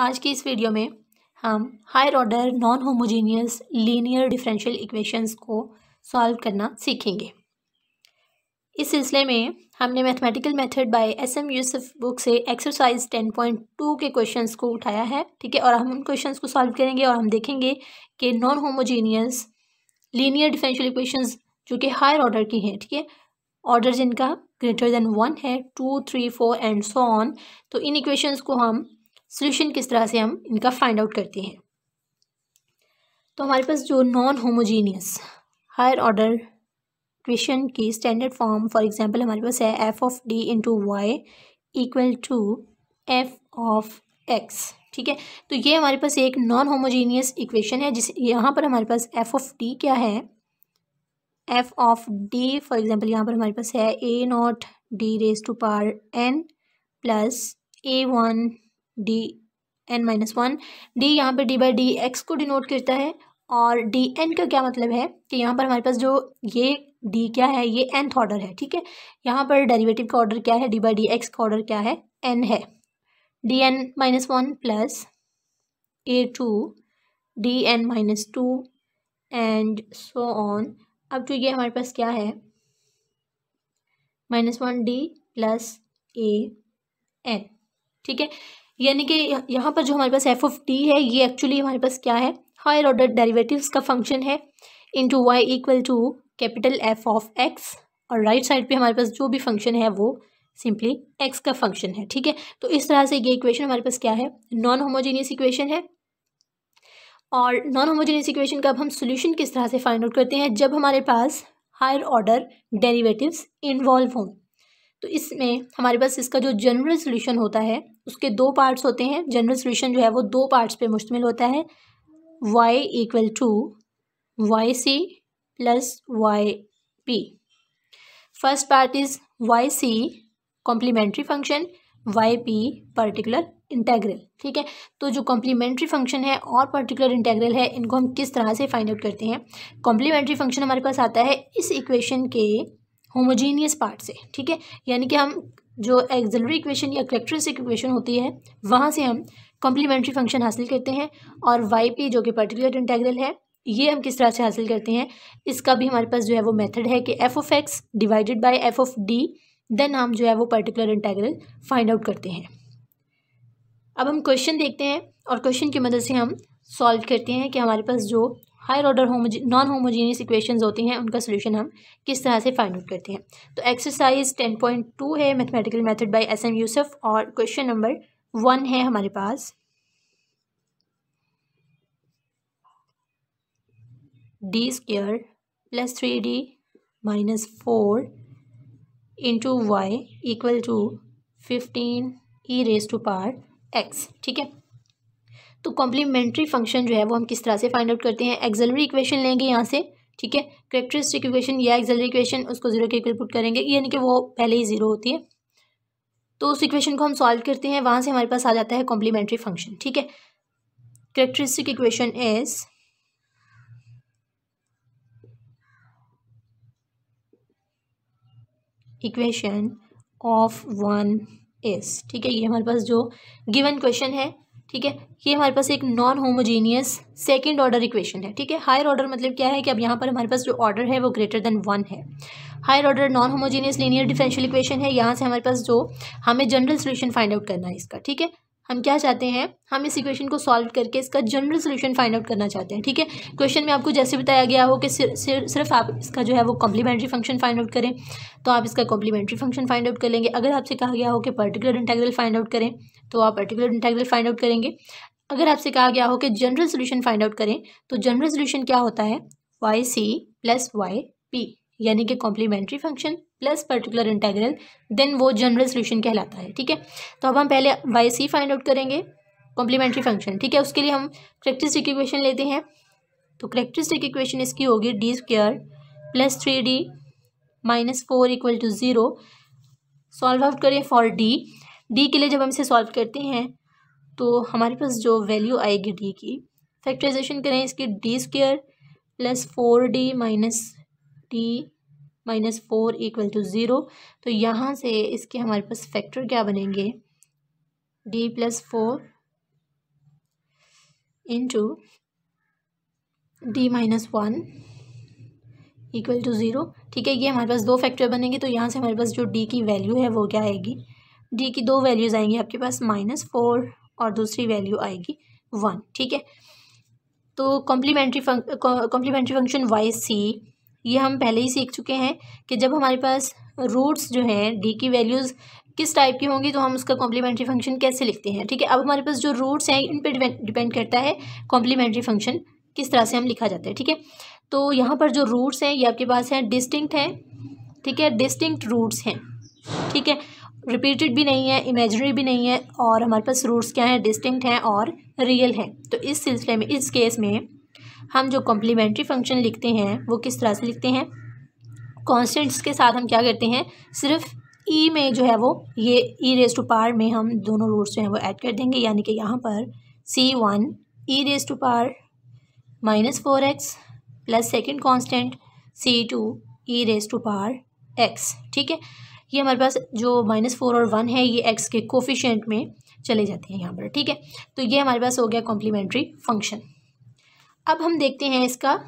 आज की इस वीडियो में हम higher order non homogeneous linear differential equations को सॉल्व करना सीखेंगे इस सिलसिले में हमने mathematical method by S M Yusuf book से एक्सरसाइज टेन पॉइंट टू के क्वेश्चंस को उठाया है ठीक है और हम उन क्वेश्चंस को सॉल्व करेंगे और हम देखेंगे कि non homogeneous linear differential equations जो कि हायर ऑर्डर की हैं ठीक है ऑर्डर जिनका ग्रेटर देन वन है two three four and so on तो इन इक्वेशंस को हम सोल्यूशन किस तरह से हम इनका फाइंड आउट करते हैं तो हमारे पास जो non homogeneous higher order equation की स्टैंडर्ड फॉर्म फॉर एग्जांपल हमारे पास है F of D into Y equal to F of X ठीक है तो ये हमारे पास एक नॉन होमोजीनियस इक्वेशन है जिस यहाँ पर हमारे पास एफ ऑफ डी क्या है F of D for example यहाँ पर हमारे पास है A naught D raise to power N plus A one D N minus one D यहाँ पर डी बाई डी एक्स को डिनोट करता है और डी एन का क्या मतलब है कि यहाँ पर हमारे पास जो ये डी क्या है ये एनथ ऑर्डर है ठीक है यहाँ पर डेरिवेटिव का ऑर्डर क्या है डी बाई डी एक्स का ऑर्डर क्या है एन है D N minus one plus A two D N minus two and so on अब तो ये हमारे पास क्या है minus one D plus A N ठीक है यानी कि यहाँ पर जो हमारे पास एफ ऑफ टी है ये एक्चुअली हमारे पास क्या है हायर ऑर्डर डेरिवेटिव्स का फंक्शन है into Y equal to capital F of X और राइट right साइड पे हमारे पास जो भी फंक्शन है वो सिंपली एक्स का फंक्शन है ठीक है तो इस तरह से ये इक्वेशन हमारे पास क्या है नॉन होमोजेनियस इक्वेशन है और नॉन होमोजेनियस इक्वेशन का अब हम सोल्यूशन किस तरह से फाइंड आउट करते हैं जब हमारे पास हायर ऑर्डर डेरीवेटिव इन्वॉल्व हों तो इसमें हमारे पास इसका जो जनरल सोल्यूशन होता है उसके दो पार्ट्स होते हैं जनरल सोल्यूशन जो है वो दो पार्ट्स पे मुश्तमिल होता है Y equal to Y C plus Y P first part is Y C complementary function Y P particular integral ठीक है तो जो कॉम्प्लीमेंट्री फंक्शन है और पर्टिकुलर इंटेग्रल है इनको हम किस तरह से फाइंड आउट करते हैं कॉम्प्लीमेंट्री फंक्शन हमारे पास आता है इस इक्वेशन के होमोजीनियस पार्ट से ठीक है यानी कि हम जो एक्जलरी इक्वेशन या करेक्टरिस्टिक इक्वेशन होती है वहाँ से हम कॉम्प्लीमेंट्री फंक्शन हासिल करते हैं और वाई पी जो कि पर्टिकुलर इंटेग्रल है ये हम किस तरह से हासिल करते हैं इसका भी हमारे पास जो है वो मेथड है कि F of X divided by F of D then हम जो है वो पर्टिकुलर इंटेग्रल फाइंड आउट करते हैं अब हम क्वेश्चन देखते हैं और क्वेश्चन की मदद से हम सॉल्व करते हैं कि हमारे पास जो higher order homo non homogeneous equation होती हैं उनका सोल्यूशन हम किस तरह से फाइंड आउट करते हैं तो एक्सरसाइज टेन पॉइंट टू है mathematical method by S M Yusuf और क्वेश्चन नंबर वन है हमारे पास D square plus three D minus four into Y equal to fifteen E raise to power x ठीक है तो कॉम्प्लीमेंट्री फंक्शन जो है वो हम किस तरह से फाइंड आउट करते हैं एक्जलरी इक्वेशन लेंगे यहाँ से ठीक है करेक्टरिस्टिक इक्वेशन या एक्जलरी इक्वेशन उसको जीरो के इक्वल पुट करेंगे यानी कि वो पहले ही जीरो होती है तो उस इक्वेशन को हम सॉल्व करते हैं वहाँ से हमारे पास आ जाता है कॉम्प्लीमेंट्री फंक्शन ठीक है characteristic equation is equation of one is ठीक है ये हमारे पास जो गिवन क्वेश्चन है ठीक है ये हमारे पास एक non homogeneous second order equation है ठीक है हायर ऑर्डर मतलब क्या है कि अब यहाँ पर हमारे पास जो ऑर्डर है वो ग्रेटर देन वन है higher order non homogeneous linear differential equation है यहाँ से हमारे पास जो हमें जनरल सोल्यूशन फाइंड आउट करना है इसका ठीक है हम क्या चाहते हैं हम इस इक्वेशन को सॉल्व करके इसका जनरल सोल्यूशन फाइंड आउट करना चाहते हैं ठीक है क्वेश्चन में आपको जैसे बताया गया हो कि सिर, सिर, सिर्फ आप इसका जो है वो कॉम्प्लीमेंट्री फंक्शन फाइंड आउट करें तो आप इसका कॉम्प्लीमेंट्री फंक्शन फाइंड आउट कर लेंगे अगर आपसे कहा गया हो कि पर्टिकुलर इंटेग्रल फाइंड आउट करें तो आप पर्टिकुलर इंटेग्रल फाइंड आउट करेंगे अगर आपसे कहा गया हो कि जनरल सोल्यूशन फाइंड आउट करें तो जनरल सोल्यूशन क्या होता है वाई सी प्लस वाई पी यानी कि complementary function plus particular integral then वो जनरल सोल्यूशन कहलाता है ठीक है तो अब हम पहले वाई सी फाइंड आउट करेंगे कॉम्प्लीमेंट्री फंक्शन ठीक है उसके लिए हम करेक्टरिस्टिक इक्वेशन लेते हैं तो करेक्टरिस्टिक इक्वेशन इसकी होगी D square plus three D minus four equal to zero solve out करें फॉर डी डी के लिए जब हम इसे सॉल्व करते हैं तो हमारे पास जो वैल्यू आएगी डी की फैक्टराइजेशन करें इसकी D square plus four D minus D minus four equal to zero तो यहाँ से इसके हमारे पास फैक्टर क्या बनेंगे D plus four into D minus one equal to zero ठीक है ये हमारे पास दो फैक्टर बनेंगे तो यहाँ से हमारे पास जो डी की वैल्यू है वो क्या आएगी डी की दो वैल्यूज़ आएंगी आपके पास माइनस फोर और दूसरी वैल्यू आएगी वन ठीक है तो complementary func complementary function Y C ये हम पहले ही सीख चुके हैं कि जब हमारे पास रूट्स जो हैं डी की वैल्यूज़ किस टाइप की होंगी तो हम उसका कॉम्प्लीमेंट्री फंक्शन कैसे लिखते हैं ठीक है अब हमारे पास जो रूट्स हैं इन पे डिपेंड करता है कॉम्प्लीमेंट्री फंक्शन किस तरह से हम लिखा जाता है ठीक है तो यहाँ पर जो रूट्स हैं ये आपके पास हैं डिस्टिंक्ट हैं ठीक है डिस्टिंक्ट रूट्स हैं ठीक है रिपीटेड भी नहीं है इमेजनरी भी नहीं है और हमारे पास रूट्स क्या हैं डिस्टिंक्ट हैं और रियल हैं तो इस सिलसिले में इस केस में हम जो कॉम्प्लीमेंट्री फंक्शन लिखते हैं वो किस तरह से लिखते हैं कॉन्स्टेंट्स के साथ हम क्या करते हैं सिर्फ ई e में जो है वो ये ई रेस टू पार में हम दोनों रूट्स जो हैं वो ऐड कर देंगे यानी कि यहाँ पर C one E raise to power minus four X plus second constant C two E raise to power x ठीक है ये हमारे पास जो माइनस फोर और वन है ये एक्स के कोफिशेंट में चले जाते हैं यहाँ पर ठीक है तो ये हमारे पास हो गया कॉम्प्लीमेंट्री फंक्शन अब हम देखते हैं इसका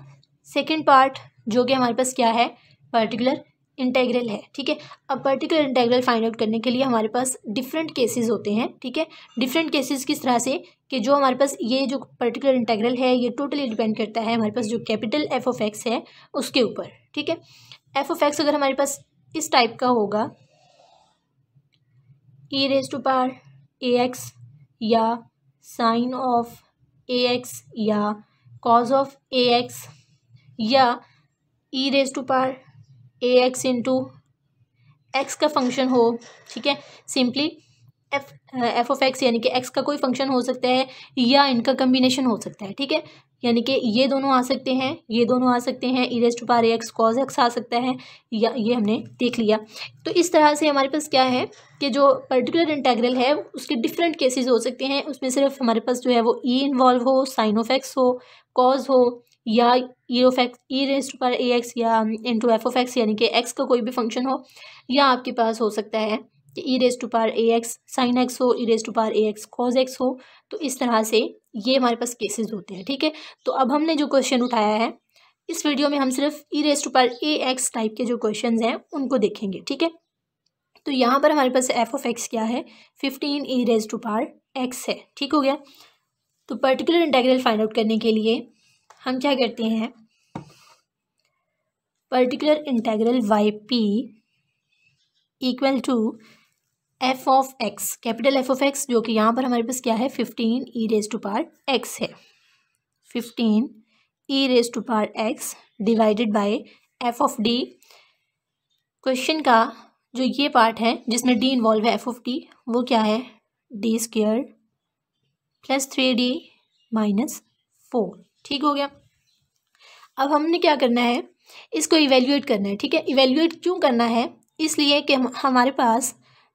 सेकेंड पार्ट जो कि हमारे पास क्या है पर्टिकुलर इंटेग्रल है ठीक है अब पर्टिकुलर इंटेग्रल फाइंड आउट करने के लिए हमारे पास डिफरेंट केसेस होते हैं ठीक है डिफरेंट केसेस किस तरह से कि जो हमारे पास ये जो पर्टिकुलर इंटेग्रल है ये टोटली डिपेंड करता है हमारे पास जो कैपिटल एफ ऑफ एक्स है उसके ऊपर ठीक है एफ ऑफ एक्स अगर हमारे पास इस टाइप का होगा A raise to power A X या साइन ऑफ ए एक्स या कॉज ऑफ ए एक्स या E raise to power A X into X का फंक्शन हो ठीक है simply F F of X यानी कि एक्स का कोई फंक्शन हो सकता है या इनका कम्बिनेशन हो सकता है ठीक है यानी कि ये दोनों आ सकते हैं ये दोनों आ सकते हैं E raise to power X cos X आ सकता है या ये हमने देख लिया तो इस तरह से हमारे पास क्या है कि जो पर्टिकुलर इंटेग्रल है उसके डिफरेंट केसेस हो सकते हैं उसमें सिर्फ हमारे पास जो है वो ई e इन्वॉल्व हो साइन ऑफ एक्स हो कॉज हो या E of X E raised to power A X या into F of X यानी कि एक्स का कोई भी फंक्शन हो या आपके पास हो सकता है ई raise to power A X sine X हो E raise to power A X cos X हो तो इस तरह से ये हमारे पास केसेस होते हैं ठीक है तो अब हमने जो क्वेश्चन उठाया है इस वीडियो में हम सिर्फ E raise to power A X type के जो क्वेश्चन हैं उनको देखेंगे ठीक है तो यहाँ पर हमारे पास एफ ऑफ एक्स क्या है fifteen E raise to power x है ठीक हो गया तो पर्टिकुलर इंटेग्रल फाइंड आउट करने के लिए हम क्या करते हैं particular integral Y P equal to F of X capital F of X जो कि यहाँ पर हमारे पास क्या है fifteen E raise to power x है fifteen E raise to power x divided by F of D question का जो ये पार्ट है जिसमें डी इन्वॉल्व है एफ ऑफ डी वो क्या है D square plus three D minus four ठीक हो गया अब हमने क्या करना है इसको इवेल्यूएट करना है ठीक है इवेल्यूएट क्यों करना है इसलिए कि हमारे पास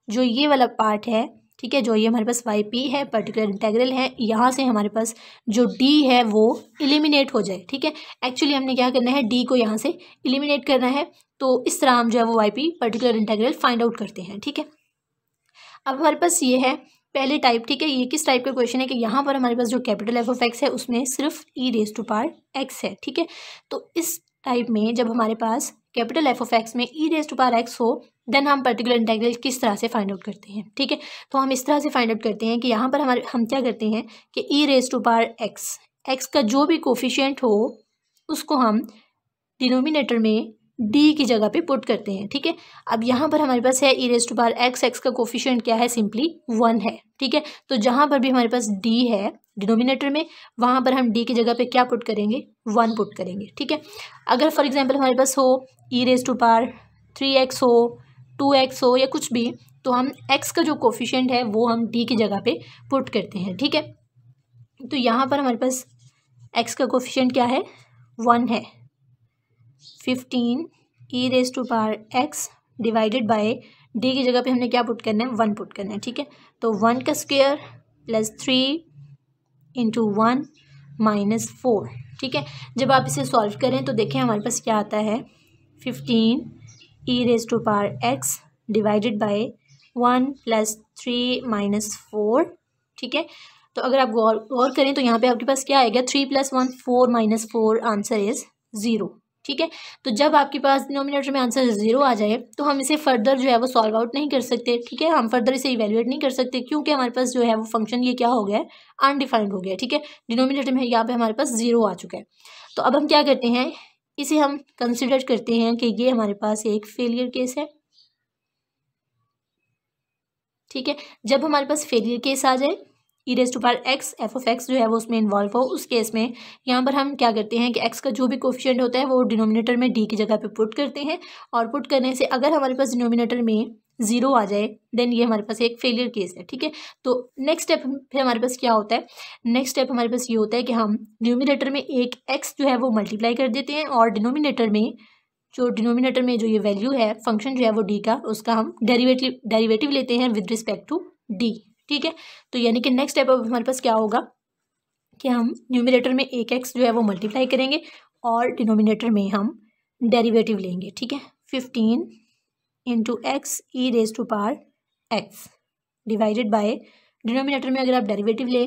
जो ये वाला पार्ट है ठीक है जो ये हमारे पास वाई पी है पर्टिकुलर इंटेग्रल है यहाँ से हमारे पास जो डी है वो इलिमिनेट हो जाए ठीक है एक्चुअली हमने क्या करना है डी को यहाँ से इलिमिनेट करना है तो इस तरह हम जो है वो Y P particular integral find out करते हैं ठीक है अब हमारे पास ये है पहले टाइप ठीक है ये किस टाइप का क्वेश्चन है कि यहाँ पर हमारे पास जो कैपिटल एफ ऑफ एक्स है उसमें सिर्फ E raise to power x है ठीक है तो इस टाइप में जब हमारे पास कैपिटल एफ ऑफ एक्स में E raise to power X हो देन हम पर्टिकुलर इंटेग्रल किस तरह से फाइंड आउट करते हैं ठीक है तो हम इस तरह से फाइंड आउट करते हैं कि यहाँ पर हमारे हम क्या करते हैं कि E raise to power X X का जो भी कोफिशियंट हो उसको हम डिनोमिनेटर में डी की जगह पे पुट करते हैं ठीक है अब यहाँ पर हमारे पास है ई raise to power X X का कोफिशेंट क्या है सिंपली वन है ठीक है तो जहाँ पर भी हमारे पास डी है डिनोमिनेटर में वहाँ पर हम डी की जगह पे क्या पुट करेंगे वन पुट करेंगे ठीक है अगर फॉर एग्जांपल हमारे पास हो E raise to power three X हो टू एक्स हो या कुछ भी तो हम एक्स का जो कोफिशेंट है वो हम डी की जगह पे पुट करते हैं ठीक है तो यहाँ पर हमारे पास एक्स का कोफिशेंट क्या है वन है fifteen E raise to power x divided by D की जगह पे हमने क्या पुट करना है वन पुट करना है ठीक है तो वन का square plus three into one minus four ठीक है जब आप इसे सॉल्व करें तो देखें हमारे पास क्या आता है fifteen e raise to power x divided by one plus three minus four ठीक है तो अगर आप गौर गौर करें तो यहाँ पे आपके पास क्या आएगा three plus one four minus four answer is zero ठीक है तो जब आपके पास डिनोमिनेटर में आंसर ज़ीरो आ जाए तो हम इसे फर्दर जो है वो सॉल्व आउट नहीं कर सकते ठीक है हम फर्दर इसे इवेल्युएट नहीं कर सकते क्योंकि हमारे पास जो है वो फंक्शन ये क्या हो गया है अनडिफाइंड हो गया ठीक है डिनोमिनेटर में यहाँ पे हमारे पास ज़ीरो आ चुका है तो अब हम क्या करते हैं इसे हम कंसिडर करते हैं कि ये हमारे पास एक फेलियर केस है ठीक है जब हमारे पास फेलियर केस आ जाए E raise to power X F of X जो है वो उसमें इन्वॉल्व हो उस केस में यहाँ पर हम क्या करते हैं कि एक्स का जो भी कोफिशेंट होता है वो डिनोमिनेटर में डी की जगह पे पुट करते हैं और पुट करने से अगर हमारे पास डिनोमिनेटर में ज़ीरो आ जाए देन ये हमारे पास एक फेलियर केस है ठीक है तो नेक्स्ट स्टेप फिर हमारे पास क्या होता है नेक्स्ट स्टेप हमारे पास ये होता है कि हम न्यूमिनेटर में एक एक्स जो है वो मल्टीप्लाई कर देते हैं और डिनोमिनेटर में जो डिनोमिनेटर में जो ये वैल्यू है फंक्शन जो है वो डी का उसका हम डेरीवेटिव डेरीवेटिव लेते हैं विद रिस्पेक्ट टू डी ठीक है तो यानी कि नेक्स्ट स्टेप अब हमारे पास क्या होगा कि हम न्यूमिनेटर में एक एक्स जो है वो मल्टीप्लाई करेंगे और डिनोमिनेटर में हम डेरिवेटिव लेंगे ठीक है fifteen into X E raise to power x divided by denominator में अगर आप डेरिवेटिव ले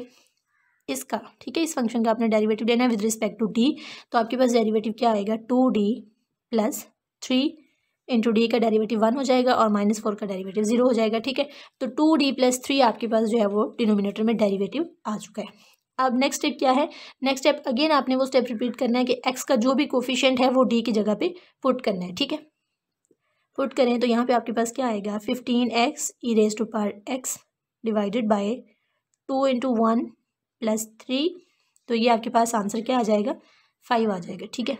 इसका ठीक है इस फंक्शन का आपने डेरिवेटिव लेना है विद रिस्पेक्ट टू डी तो आपके पास डेरिवेटिव क्या आएगा two D plus three into D का डेरिवेटिव वन हो जाएगा और माइनस फोर का डेरिवेटिव जीरो हो जाएगा ठीक है तो टू डी प्लस थ्री आपके पास जो है वो डिनोमिनेटर में डेरिवेटिव आ चुका है अब नेक्स्ट स्टेप क्या है नेक्स्ट स्टेप अगेन आपने वो स्टेप रिपीट करना है कि एक्स का जो भी कोफिशियंट है वो डी की जगह पे पुट करना है ठीक है पुट करें तो यहाँ पे आपके पास क्या आएगा fifteen X E raise to power x divided by two into one plus three तो ये आपके पास आंसर क्या आ जाएगा फाइव आ जाएगा ठीक है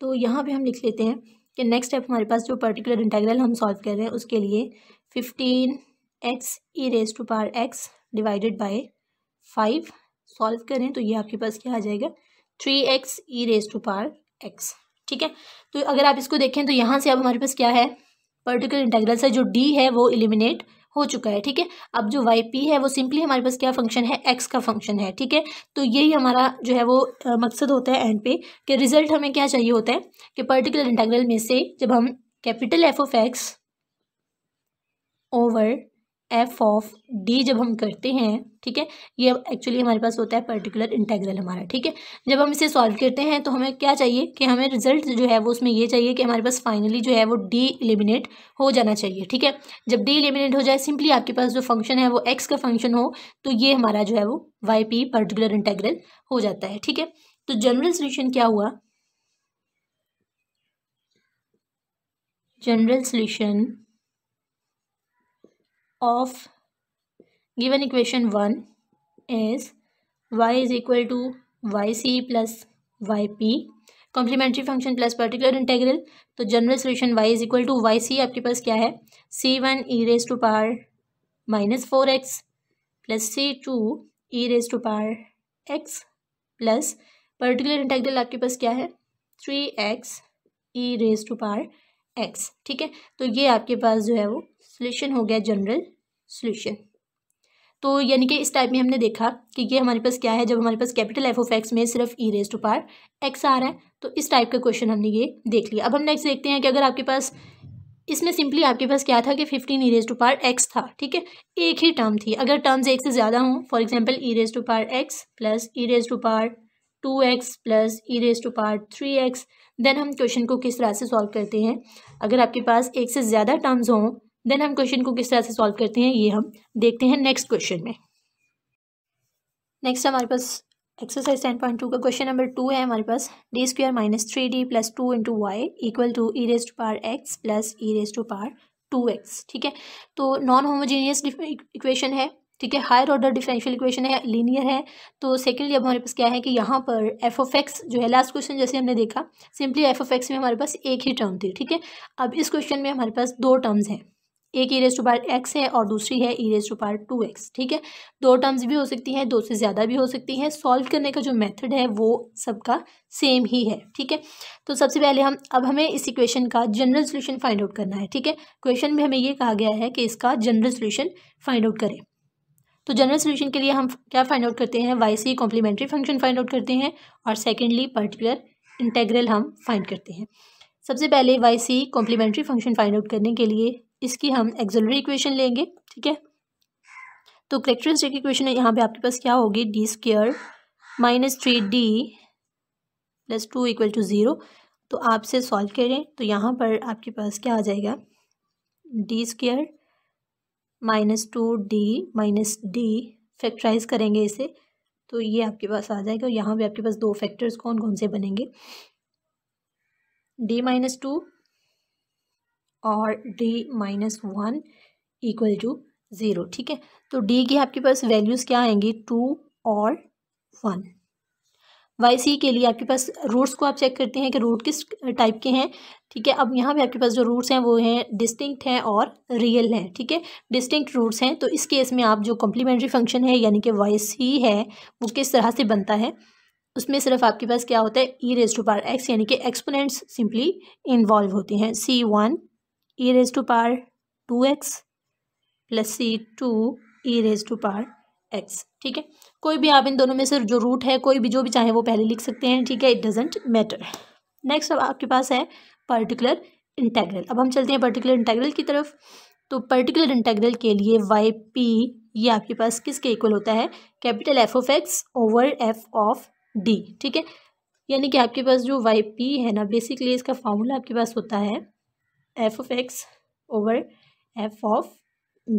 तो यहाँ पे हम लिख लेते हैं कि नेक्स्ट स्टेप हमारे पास जो पर्टिकुलर इंटेग्रल हम सॉल्व कर रहे हैं उसके लिए fifteen X E raise to power x divided by five solve करें तो ये आपके पास क्या आ जाएगा three X E raise to power x ठीक है तो अगर आप इसको देखें तो यहाँ से अब हमारे पास क्या है पर्टिकुलर इंटेग्रल से जो डी है वो इलिमिनेट हो चुका है ठीक है अब जो वाई पी है वो सिंपली हमारे पास क्या फंक्शन है एक्स का फंक्शन है ठीक है तो यही हमारा जो है वो आ, मकसद होता है एंड पे कि रिजल्ट हमें क्या चाहिए होता है कि पर्टिकुलर इंटेग्रल में से जब हम capital F of x over F of D जब हम करते हैं ठीक है ये एक्चुअली हमारे पास होता है पर्टिकुलर इंटेग्रल हमारा ठीक है जब हम इसे सॉल्व करते हैं तो हमें क्या चाहिए कि हमें रिजल्ट जो है वो उसमें ये चाहिए कि हमारे पास फाइनली जो है वो डी इलिमिनेट हो जाना चाहिए ठीक है जब डी इलिमिनेट हो जाए सिंपली आपके पास जो फंक्शन है वो एक्स का फंक्शन हो तो ये हमारा जो है वो वाई पी पर्टिकुलर इंटेग्रल हो जाता है ठीक है तो जनरल सोल्यूशन क्या हुआ general solution of given equation 1 is y is equal to yc plus yp complementary function plus particular integral तो general solution y is equal to Y C आपके पास क्या है C one E raise to power minus four X plus C two E raise to power x plus particular integral आपके पास क्या है three X E raise to power x ठीक है तो ये आपके पास जो है वो सोल्यूशन हो गया जनरल सोल्यूशन तो यानी कि इस टाइप में हमने देखा कि ये हमारे पास क्या है जब हमारे पास कैपिटल एफ ऑफ एक्स में सिर्फ E raise to power X आ रहा है तो इस टाइप का क्वेश्चन हमने ये देख लिया अब हम नेक्स्ट देखते हैं कि अगर आपके पास इसमें सिंपली आपके पास क्या था कि fifteen E raise to power X था ठीक है एक ही टर्म थी अगर टर्म्स एक से ज़्यादा हों for example e raise to power x plus e raise to power two x plus e raise to power three x then हम क्वेश्चन को किस तरह से सॉल्व करते हैं अगर आपके पास एक से ज़्यादा टर्म्स हों देन हम क्वेश्चन को किस तरह से सॉल्व करते हैं ये हम देखते हैं नेक्स्ट क्वेश्चन में नेक्स्ट हमारे पास एक्सरसाइज टेन पॉइंट टू का क्वेश्चन नंबर टू है हमारे पास D square minus three D plus two into Y equal to E raise to power x plus e raise to power two x ठीक है तो non homogeneous equation है ठीक है हायर ऑर्डर डिफरेंशियल इक्वेशन है लीनियर है तो secondly अब हमारे पास क्या है कि यहाँ पर एफ ऑफ एक्स जो है लास्ट क्वेश्चन जैसे हमने देखा सिंपली एफ ऑफ एक्स में हमारे पास एक ही टर्म थी ठीक है अब इस क्वेश्चन में हमारे पास दो टर्म्स हैं एक e raise to power x है और दूसरी है ई raise to power two x ठीक है दो टर्म्स भी हो सकती हैं दो से ज़्यादा भी हो सकती हैं सॉल्व करने का जो मेथड है वो सबका सेम ही है ठीक है तो सबसे पहले हम अब हमें इस इक्वेशन का जनरल सोल्यूशन फाइंड आउट करना है ठीक है क्वेश्चन में हमें ये कहा गया है कि इसका जनरल सोल्यूशन फाइंड आउट करें तो जनरल सोल्यूशन के लिए हम क्या फाइंड आउट करते हैं वाई सी कॉम्प्लीमेंट्री फंक्शन फाइंड आउट करते हैं और सेकेंडली पर्टिकुलर इंटेग्रल हम फाइंड करते हैं सबसे पहले Y C complementary function find out करने के लिए इसकी हम एक्जलरी इक्वेशन लेंगे ठीक है तो करेक्टरिस्टिक इक्वेशन है यहाँ पे आपके पास क्या होगी D square minus three D plus two equal to zero तो आपसे सॉल्व करें तो यहाँ पर आपके पास क्या आ जाएगा D square minus two D minus D factorise करेंगे इसे तो ये आपके पास आ जाएगा और यहाँ पे आपके पास दो फैक्टर्स कौन कौन से बनेंगे डी माइनस टू और D minus one equal to zero ठीक है तो डी की आपके पास वैल्यूज़ क्या आएंगी टू और वन वाई सी के लिए आपके पास रूट्स को आप चेक करते हैं कि रूट किस टाइप के हैं ठीक है अब यहाँ भी आपके पास जो रूट्स हैं वो हैं डिस्टिंक्ट हैं और रियल हैं ठीक है डिस्टिंक्ट रूट्स हैं तो इस केस में आप जो कॉम्प्लीमेंट्री फंक्शन है यानी कि वाई सी है वो किस तरह से बनता है उसमें सिर्फ आपके पास क्या होता है ई रेज टू पार एक्स यानी कि एक्सपोनेंट्स सिंपली इन्वॉल्व होते हैं c one E raise to power two x plus C two E raise to power x ठीक है कोई भी आप इन दोनों में से जो रूट है कोई भी जो भी चाहे वो पहले लिख सकते हैं ठीक है इट डजेंट मैटर नेक्स्ट अब आपके पास है पर्टिकुलर इंटेग्रल अब हम चलते हैं पर्टिकुलर इंटेग्रल की तरफ तो पर्टिकुलर इंटेग्रल के लिए वाई पी ये आपके पास किसके इक्वल होता है capital F of x over F of D ठीक है यानी कि आपके पास जो वाई पी है ना बेसिकली इसका फॉर्मूला आपके पास होता है F of x over F of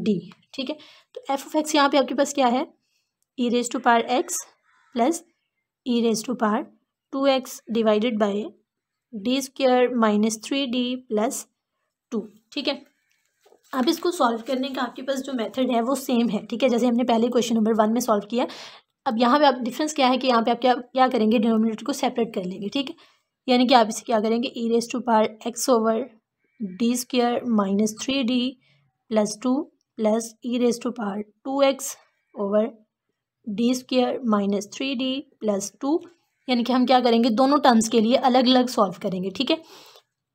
D ठीक है तो एफ ऑफ एक्स यहाँ पे आपके पास क्या है ई raise to power x plus e raise to power two x divided by D square minus three D plus two ठीक है अब इसको सॉल्व करने का आपके पास जो मेथड है वो सेम है ठीक है जैसे हमने पहले क्वेश्चन नंबर वन में सॉल्व किया अब यहाँ पे आप डिफरेंस क्या है कि यहाँ पे आप क्या क्या करेंगे डिनोमिनेटर को सेपरेट कर लेंगे ठीक है यानी कि आप इसे क्या करेंगे e raise to power x over D square minus three D plus two plus e raise to power two x over D square minus three D plus two यानी कि हम क्या करेंगे दोनों टर्म्स के लिए अलग अलग सॉल्व करेंगे ठीक है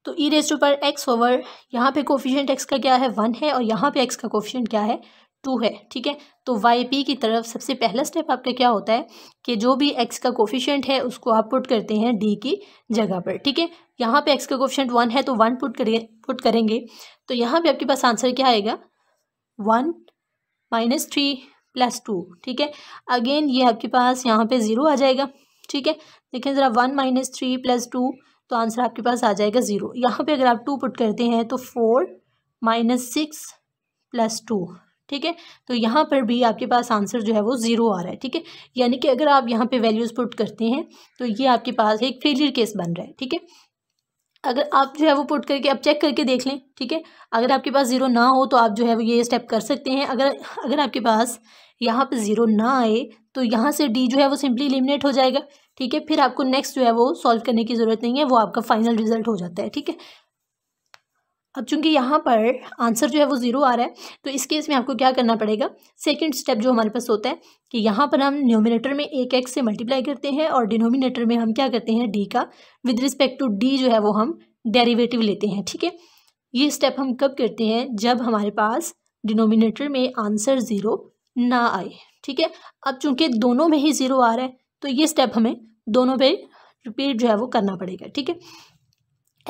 तो e raise to power x over यहाँ पे कोफिशियंट एक्स का क्या है वन है और यहाँ पे एक्स का कोफिशियंट क्या है टू है ठीक है तो वाई पी की तरफ सबसे पहला स्टेप आपका क्या होता है कि जो भी एक्स का कोफिशेंट है उसको आप पुट करते हैं डी की जगह पर ठीक है यहाँ पे एक्स का कोफिशेंट वन है तो वन पुट करें पुट करेंगे तो यहाँ पे आपके पास आंसर क्या आएगा one minus three plus two ठीक है अगेन ये आपके पास यहाँ पे ज़ीरो आ जाएगा ठीक है देखें ज़रा one minus three plus two तो आंसर आपके पास आ जाएगा ज़ीरो यहाँ पे अगर आप टू पुट करते हैं तो four minus six plus two ठीक है तो यहाँ पर भी आपके पास आंसर जो है वो ज़ीरो आ रहा है ठीक है यानी कि अगर आप यहाँ पे वैल्यूज़ पुट करते हैं तो ये आपके पास एक फेलियर केस बन रहा है ठीक है अगर आप जो है वो पुट करके आप चेक करके देख लें ठीक है अगर आपके पास ज़ीरो ना हो तो आप जो है वो ये स्टेप कर सकते हैं अगर अगर आपके पास यहाँ पे ज़ीरो ना आए तो यहाँ से डी जो है वो सिंपली इलिमिनेट हो जाएगा ठीक है फिर आपको नेक्स्ट जो है वो सॉल्व करने की ज़रूरत नहीं है वो आपका फाइनल रिजल्ट हो जाता है ठीक है अब चूंकि यहाँ पर आंसर जो है वो ज़ीरो आ रहा है तो इस केस में आपको क्या करना पड़ेगा सेकंड स्टेप जो हमारे पास होता है कि यहाँ पर हम न्योमिनेटर में एक एक्स से मल्टीप्लाई करते हैं और डिनोमिनेटर में हम क्या करते हैं डी का विद रिस्पेक्ट टू डी जो है वो हम डेरिवेटिव लेते हैं ठीक है ये स्टेप हम कब करते हैं जब हमारे पास डिनोमिनेटर में आंसर ज़ीरो ना आए ठीक है अब चूंकि दोनों में ही ज़ीरो आ रहा है तो ये स्टेप हमें दोनों पे रिपीट जो है वो करना पड़ेगा ठीक है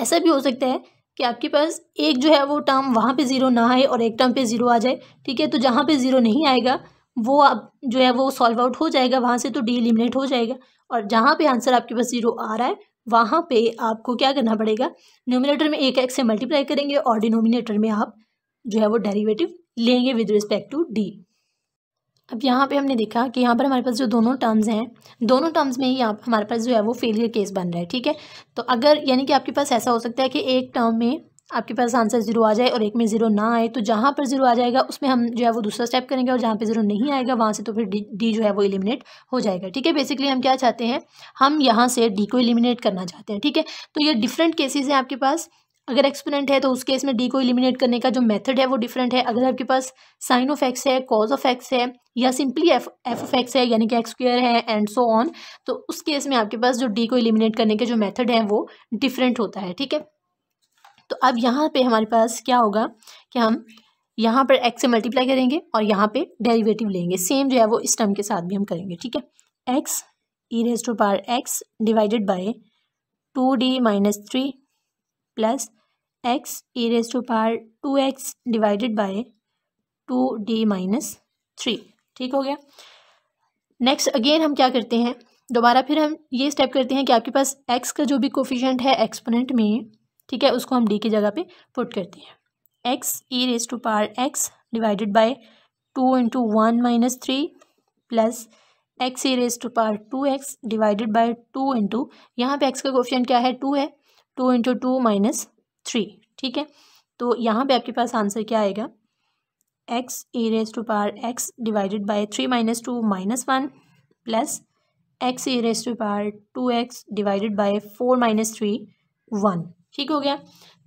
ऐसा भी हो सकता है कि आपके पास एक जो है वो टर्म वहाँ पे ज़ीरो ना आए और एक टर्म पे ज़ीरो आ जाए ठीक है तो जहाँ पे ज़ीरो नहीं आएगा वो आप जो है वो सॉल्व आउट हो जाएगा वहाँ से तो डी एलिमिनेट हो जाएगा और जहाँ पे आंसर आपके पास ज़ीरो आ रहा है वहाँ पे आपको क्या करना पड़ेगा न्यूमिनेटर में एक एक्स से मल्टीप्लाई करेंगे और डिनोमिनेटर में आप जो है वो डेरीवेटिव लेंगे विद रिस्पेक्ट टू डी अब यहाँ पे हमने देखा कि यहाँ पर हमारे पास जो दोनों टर्म्स हैं दोनों टर्म्स में ही यहाँ हमारे पास जो है वो फेलियर केस बन रहा है ठीक है तो अगर यानी कि आपके पास ऐसा हो सकता है कि एक टर्म में आपके पास आंसर जीरो आ जाए और एक में जीरो ना आए तो जहाँ पर जीरो आ जाएगा उसमें हम जो है वो दूसरा स्टेप करेंगे और जहाँ पर जीरो नहीं आएगा वहाँ से तो फिर डी डी जो है वो इलिमिनेट हो जाएगा ठीक है बेसिकली हम क्या चाहते हैं हम यहाँ से डी को इलिमिनेट करना चाहते हैं ठीक है तो ये डिफरेंट केसेज हैं आपके पास अगर एक्सपोनेंट है तो उस केस में डी को इलिमिनेट करने का जो मेथड है वो डिफरेंट है अगर आपके पास साइन ऑफ एक्स है कॉज ऑफ एक्स है या simply F F of x है यानी कि एक्स स्क्र है एंड सो ऑन तो उस केस में आपके पास जो डी को इलिमिनेट करने के जो मेथड है वो डिफरेंट होता है ठीक है तो अब यहाँ पर हमारे पास क्या होगा कि हम यहाँ पर एक्स से मल्टीप्लाई करेंगे और यहाँ पर डेरीवेटिव लेंगे सेम जो है वो इस टर्म के साथ भी हम करेंगे ठीक है x E raise to power x divided by two D minus three plus x E raise to power two x divided by two D minus three ठीक हो गया नेक्स्ट अगेन हम क्या करते हैं दोबारा फिर हम ये स्टेप करते हैं कि आपके पास एक्स का जो भी कोफिशेंट है एक्सपोनेंट में ठीक है उसको हम डी की जगह पे पुट करते हैं x E raise to power x divided by two into one minus three plus x E raise to power two x divided by two into यहाँ पे एक्स का कोफिशेंट क्या है टू है two into two minus three ठीक है तो यहाँ पे आपके पास आंसर क्या आएगा x e raise to power x divided by three minus two minus one plus x e raise to power two x divided by four minus three one ठीक हो गया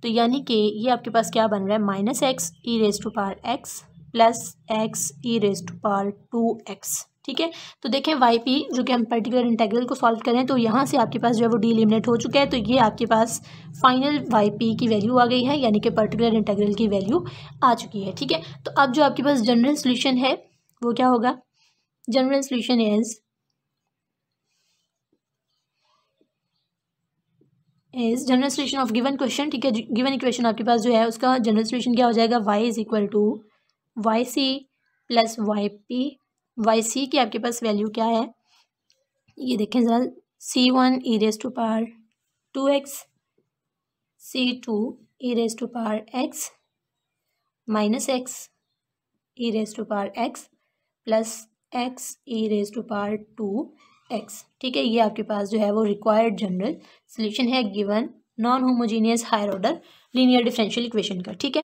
तो यानी कि ये आपके पास क्या बन रहा है minus x e raise to power x plus x e raise to power two x ठीक है तो देखें वाई पी जो कि हम पर्टिकुलर इंटेग्रल को सॉल्व करें तो यहाँ से आपके पास जो है वो डी एलिमिनेट हो चुका है तो ये आपके पास फाइनल वाई पी की वैल्यू आ गई है यानी कि पर्टिकुलर इंटेग्रल की वैल्यू आ चुकी है ठीक है तो अब जो आपके पास जनरल सोल्यूशन है वो क्या होगा general solution is is general solution of given question ठीक है गिवन इक्वेशन आपके पास जो है उसका जनरल सोल्यूशन क्या हो जाएगा y is equal to Y C plus Y p y c की आपके पास वैल्यू क्या है ये देखें ज़रा c one E raise to power two x c two E raise to power x minus x e raise to power x plus x e raise to power two x ठीक है ये आपके पास जो है वो रिक्वायर्ड जनरल सोल्यूशन है given non homogeneous higher order linear differential equation का ठीक है